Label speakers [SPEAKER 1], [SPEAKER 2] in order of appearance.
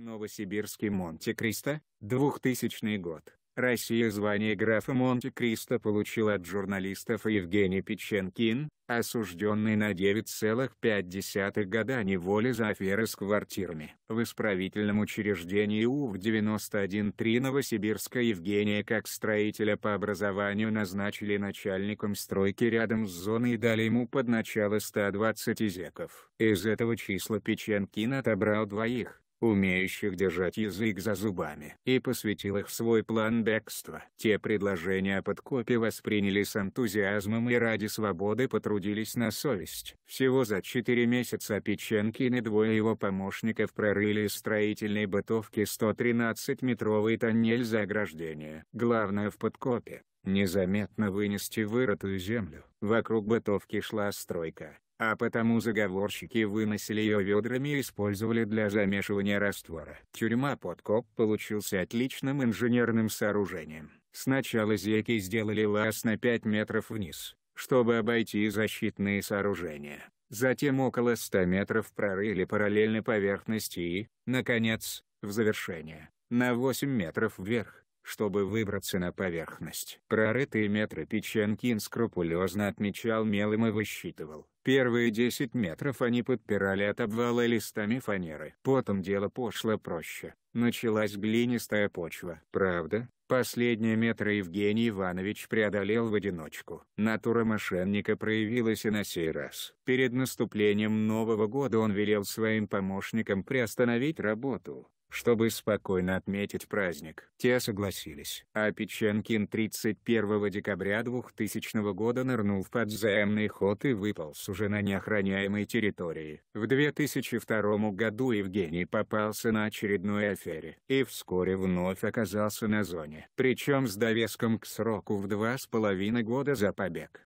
[SPEAKER 1] Новосибирский Монте-Кристо, 2000 год. Россия звание графа Монте-Кристо получила от журналистов Евгений Печенкин, осужденный на 9,5 года неволи за аферы с квартирами. В исправительном учреждении УВ-91-3 Новосибирска Евгения как строителя по образованию назначили начальником стройки рядом с зоной и дали ему под начало 120 изеков. Из этого числа Печенкин отобрал двоих умеющих держать язык за зубами, и посвятил их в свой план бегства. Те предложения о подкопе восприняли с энтузиазмом и ради свободы потрудились на совесть. Всего за четыре месяца Печенкин и двое его помощников прорыли из строительной бытовки 113-метровый тоннель за ограждение. Главное в подкопе незаметно вынести вырытую землю. Вокруг бытовки шла стройка, а потому заговорщики выносили ее ведрами и использовали для замешивания раствора. Тюрьма-подкоп получился отличным инженерным сооружением. Сначала зеки сделали лаз на 5 метров вниз, чтобы обойти защитные сооружения. Затем около 100 метров прорыли параллельно поверхности и, наконец, в завершение, на 8 метров вверх чтобы выбраться на поверхность. Прорытые метры Печенкин скрупулезно отмечал мелом и высчитывал. Первые 10 метров они подпирали от обвала листами фанеры. Потом дело пошло проще. Началась глинистая почва. Правда, последние метры Евгений Иванович преодолел в одиночку. Натура мошенника проявилась и на сей раз. Перед наступлением Нового года он велел своим помощникам приостановить работу, чтобы спокойно отметить праздник. Те согласились. А Печенкин 31 декабря 2000 года нырнул в подземный ход и выпал с уже на неохраняемой территории. В 2002 году Евгений попался на очередной афере и вскоре вновь оказался на зоне. Причем с довеском к сроку в два с половиной года за побег.